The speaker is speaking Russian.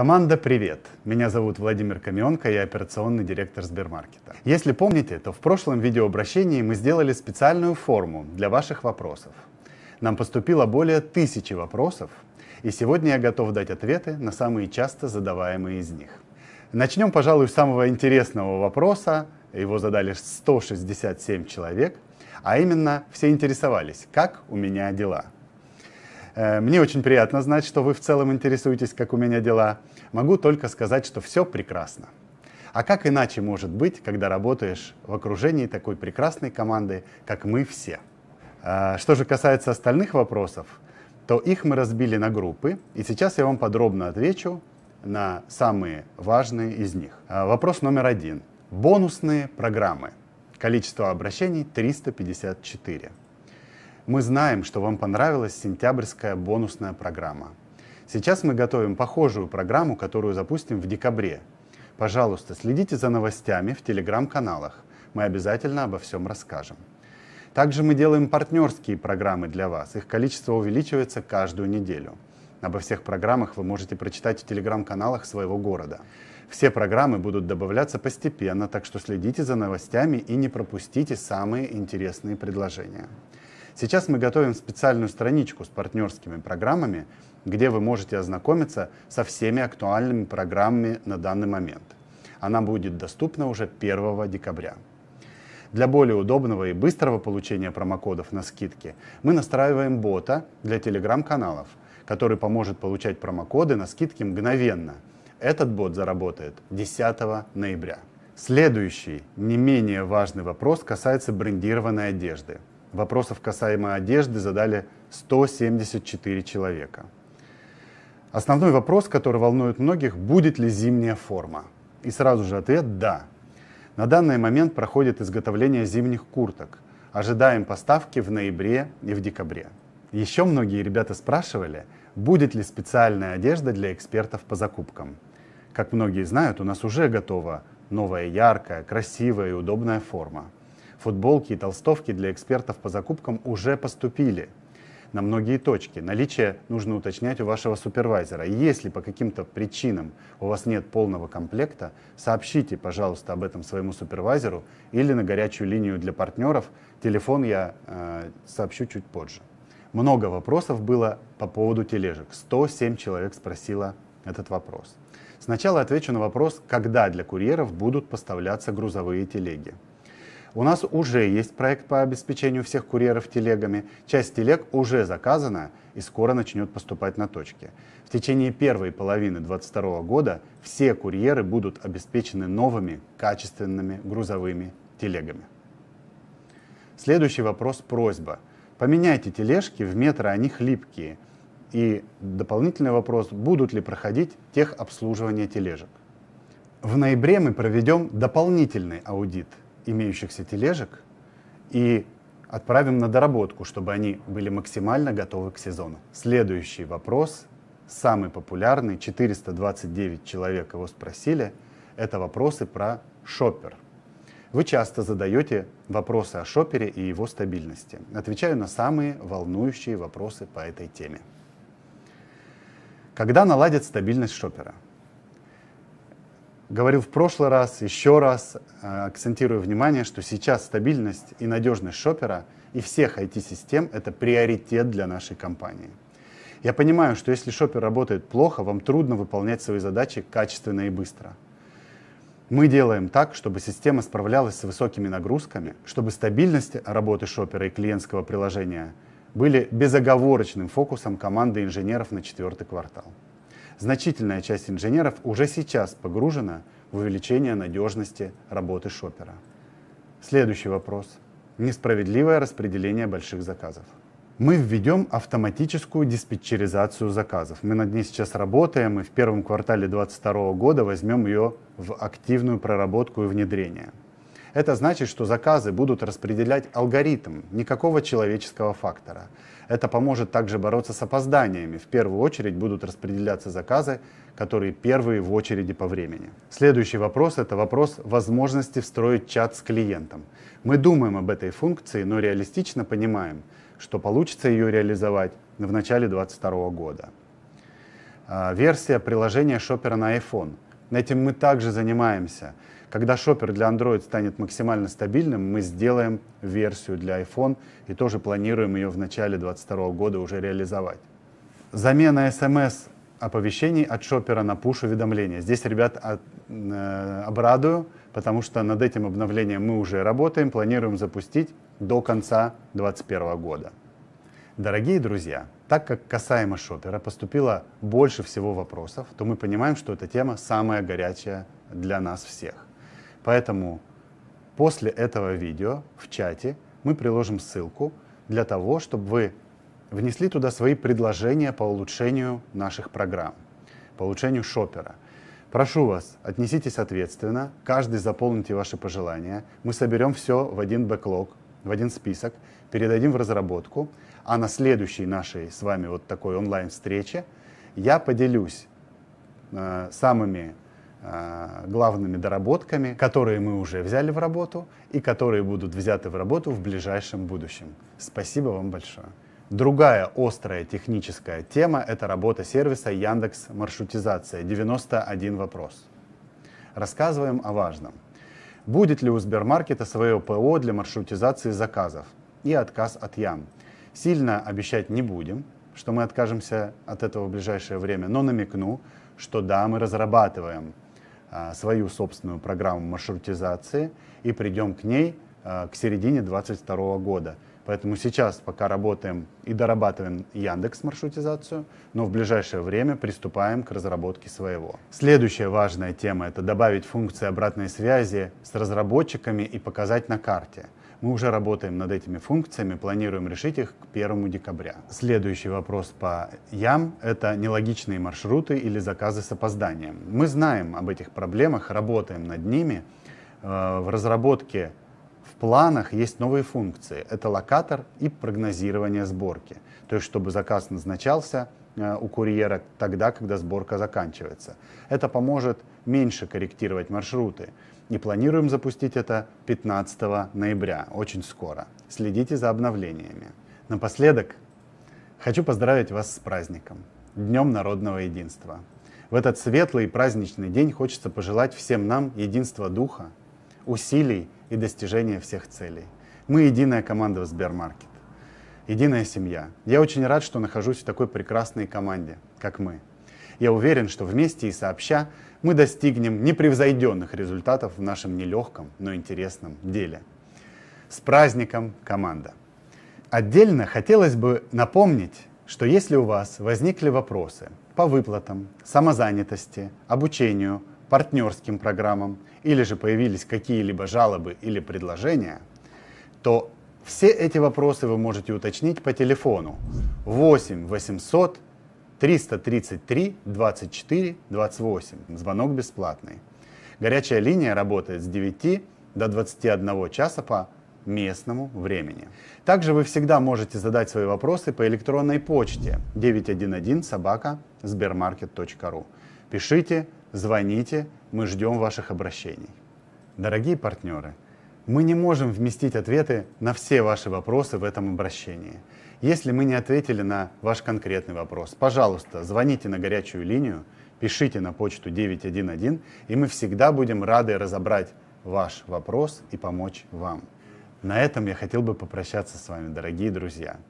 Команда, привет! Меня зовут Владимир Каменко, я операционный директор Сбермаркета. Если помните, то в прошлом видеообращении мы сделали специальную форму для ваших вопросов. Нам поступило более тысячи вопросов, и сегодня я готов дать ответы на самые часто задаваемые из них. Начнем, пожалуй, с самого интересного вопроса. Его задали 167 человек, а именно все интересовались, как у меня дела. Э, мне очень приятно знать, что вы в целом интересуетесь, как у меня дела могу только сказать, что все прекрасно. А как иначе может быть, когда работаешь в окружении такой прекрасной команды, как мы все? А, что же касается остальных вопросов, то их мы разбили на группы, и сейчас я вам подробно отвечу на самые важные из них. А, вопрос номер один. Бонусные программы. Количество обращений 354. Мы знаем, что вам понравилась сентябрьская бонусная программа. Сейчас мы готовим похожую программу, которую запустим в декабре. Пожалуйста, следите за новостями в телеграм-каналах. Мы обязательно обо всем расскажем. Также мы делаем партнерские программы для вас. Их количество увеличивается каждую неделю. Обо всех программах вы можете прочитать в телеграм-каналах своего города. Все программы будут добавляться постепенно, так что следите за новостями и не пропустите самые интересные предложения. Сейчас мы готовим специальную страничку с партнерскими программами, где вы можете ознакомиться со всеми актуальными программами на данный момент. Она будет доступна уже 1 декабря. Для более удобного и быстрого получения промокодов на скидки мы настраиваем бота для телеграм-каналов, который поможет получать промокоды на скидки мгновенно. Этот бот заработает 10 ноября. Следующий, не менее важный вопрос касается брендированной одежды – Вопросов касаемо одежды задали 174 человека. Основной вопрос, который волнует многих, будет ли зимняя форма? И сразу же ответ – да. На данный момент проходит изготовление зимних курток. Ожидаем поставки в ноябре и в декабре. Еще многие ребята спрашивали, будет ли специальная одежда для экспертов по закупкам. Как многие знают, у нас уже готова новая яркая, красивая и удобная форма. Футболки и толстовки для экспертов по закупкам уже поступили на многие точки. Наличие нужно уточнять у вашего супервайзера. И Если по каким-то причинам у вас нет полного комплекта, сообщите, пожалуйста, об этом своему супервайзеру или на горячую линию для партнеров. Телефон я э, сообщу чуть позже. Много вопросов было по поводу тележек. 107 человек спросило этот вопрос. Сначала отвечу на вопрос, когда для курьеров будут поставляться грузовые телеги. У нас уже есть проект по обеспечению всех курьеров телегами. Часть телег уже заказана и скоро начнет поступать на точки. В течение первой половины 2022 года все курьеры будут обеспечены новыми качественными грузовыми телегами. Следующий вопрос – просьба. Поменяйте тележки, в метро они хлипкие. И дополнительный вопрос – будут ли проходить техобслуживание тележек? В ноябре мы проведем дополнительный аудит – имеющихся тележек и отправим на доработку, чтобы они были максимально готовы к сезону. Следующий вопрос, самый популярный, 429 человек его спросили, это вопросы про шопер. Вы часто задаете вопросы о шопере и его стабильности. Отвечаю на самые волнующие вопросы по этой теме. Когда наладит стабильность шопера? Говорил в прошлый раз, еще раз, э, акцентирую внимание, что сейчас стабильность и надежность шопера и всех IT-систем – это приоритет для нашей компании. Я понимаю, что если шопер работает плохо, вам трудно выполнять свои задачи качественно и быстро. Мы делаем так, чтобы система справлялась с высокими нагрузками, чтобы стабильность работы шопера и клиентского приложения были безоговорочным фокусом команды инженеров на четвертый квартал. Значительная часть инженеров уже сейчас погружена в увеличение надежности работы шопера. Следующий вопрос. Несправедливое распределение больших заказов. Мы введем автоматическую диспетчеризацию заказов. Мы над ней сейчас работаем и в первом квартале 2022 года возьмем ее в активную проработку и внедрение. Это значит, что заказы будут распределять алгоритм, никакого человеческого фактора. Это поможет также бороться с опозданиями. В первую очередь будут распределяться заказы, которые первые в очереди по времени. Следующий вопрос – это вопрос возможности встроить чат с клиентом. Мы думаем об этой функции, но реалистично понимаем, что получится ее реализовать в начале 2022 года. А, версия приложения шопера на iPhone – Этим мы также занимаемся. Когда шопер для Android станет максимально стабильным, мы сделаем версию для iPhone и тоже планируем ее в начале 2022 года уже реализовать. Замена SMS оповещений от шопера на пуш-уведомления. Здесь, ребят, от, э, обрадую, потому что над этим обновлением мы уже работаем, планируем запустить до конца 2021 года. Дорогие друзья, так как касаемо шопера поступило больше всего вопросов, то мы понимаем, что эта тема самая горячая для нас всех. Поэтому после этого видео в чате мы приложим ссылку для того, чтобы вы внесли туда свои предложения по улучшению наших программ, по улучшению шопера. Прошу вас, отнеситесь ответственно, каждый заполните ваши пожелания, мы соберем все в один бэклог, в один список, передадим в разработку, а на следующей нашей с вами вот такой онлайн-встрече я поделюсь э, самыми э, главными доработками, которые мы уже взяли в работу и которые будут взяты в работу в ближайшем будущем. Спасибо вам большое. Другая острая техническая тема – это работа сервиса Яндекс Маршрутизация. 91 вопрос. Рассказываем о важном – Будет ли у Сбермаркета свое ПО для маршрутизации заказов и отказ от ям? Сильно обещать не будем, что мы откажемся от этого в ближайшее время, но намекну, что да, мы разрабатываем а, свою собственную программу маршрутизации и придем к ней а, к середине 2022 года – Поэтому сейчас пока работаем и дорабатываем Яндекс маршрутизацию, но в ближайшее время приступаем к разработке своего. Следующая важная тема – это добавить функции обратной связи с разработчиками и показать на карте. Мы уже работаем над этими функциями, планируем решить их к 1 декабря. Следующий вопрос по ям – это нелогичные маршруты или заказы с опозданием. Мы знаем об этих проблемах, работаем над ними. Э, в разработке в планах есть новые функции. Это локатор и прогнозирование сборки. То есть, чтобы заказ назначался э, у курьера тогда, когда сборка заканчивается. Это поможет меньше корректировать маршруты. И планируем запустить это 15 ноября, очень скоро. Следите за обновлениями. Напоследок, хочу поздравить вас с праздником, Днем народного единства. В этот светлый и праздничный день хочется пожелать всем нам единства духа, усилий и достижения всех целей. Мы единая команда в Сбермаркет, единая семья. Я очень рад, что нахожусь в такой прекрасной команде, как мы. Я уверен, что вместе и сообща мы достигнем непревзойденных результатов в нашем нелегком, но интересном деле. С праздником, команда! Отдельно хотелось бы напомнить, что если у вас возникли вопросы по выплатам, самозанятости, обучению, партнерским программам – или же появились какие-либо жалобы или предложения, то все эти вопросы вы можете уточнить по телефону 8 800 333 24 28. Звонок бесплатный. Горячая линия работает с 9 до 21 часа по местному времени. Также вы всегда можете задать свои вопросы по электронной почте 911 собака сбермаркет.ру. Пишите, звоните, мы ждем ваших обращений. Дорогие партнеры, мы не можем вместить ответы на все ваши вопросы в этом обращении. Если мы не ответили на ваш конкретный вопрос, пожалуйста, звоните на горячую линию, пишите на почту 911, и мы всегда будем рады разобрать ваш вопрос и помочь вам. На этом я хотел бы попрощаться с вами, дорогие друзья.